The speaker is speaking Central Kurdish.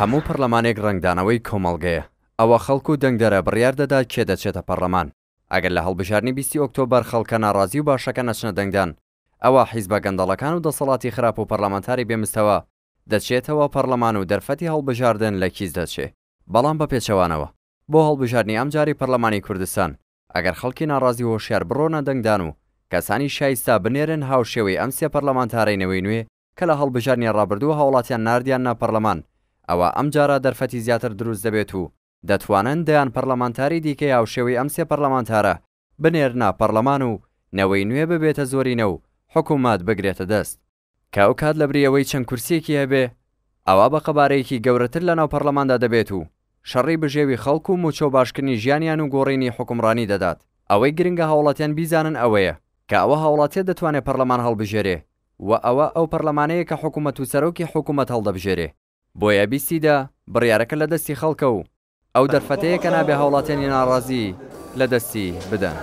هەموو پەرلەمانێک ڕنگدانەوەی کۆمەڵگەیە ئەوە خەڵکو و دەنگدەرە بڕیار دەدا کێ دەچێتە پەرلەمان ئەگەر لە هەڵبژارنی بیستی ئۆکتۆبەر خەڵکە ناڕازی و باشەکە نەچنە دەنگدان ئەوە حیزبە گەندەڵەکان و دەسەڵاتی خراپ و پەرلەمانتاری بێمستەوە دەچێتەوە پەرلەمان و دەرفەتی هەڵبژاردن لە کیز دەچێ بەڵام بە پێچەوانەوە بۆ هەڵبژارنی ئەمجاری پەرلەمانی کوردستان ئەگەر خەڵکی ناڕازی هۆشیار بڕۆنە دەنگدان و کەسانی شایستا بنێرن هاوشێوەی ئەمسیە پەرلەمانتارەی نەوەی نوێ کە لە هەڵبژارنی ڕابردوو هاوڵاتیان نردیان ناپەرلەمان ئەوە ئەم جارە دەرفەتی زیاتر دروست دەبێت و دەتوانن دەیان پەرلەمانتاری دیکە یا شێوەی ئەم سێ پەرلەمانتارە بنێرنا پەرلەمان و نەوەی نوێ ببێتە زۆرینە و حکوومات بگرێتە دەست کاو کات لە بریەوەی چەند کورسێکی هەبێ ئەوە بە قەبارەیەکی گەورەتر لە ناو پەرلەماندا دەبێت و شەڕی بژێوی خەڵکو و موچۆ باشکردنی ژیانیان و گۆڕینی حکمڕانی دەدات ئەوەی گرنگە هاوڵاتیان بیزانن ئەوەیە کە ئەوە هاوڵاتێ دەتوانێت پەرلەمان هەڵبژێرێ و ئەوە ئەو پەرلەمانەیە کە حکوومەت و سەرۆکی حکوومەت هەڵدەبژێرێ بۆیە بیسیدا بڕیارەکە لە دەستی خەڵکە و ئەو دەرفەتەیەکە نابێ هاوڵاتیانی ناڕازی لە دەستی بدەن.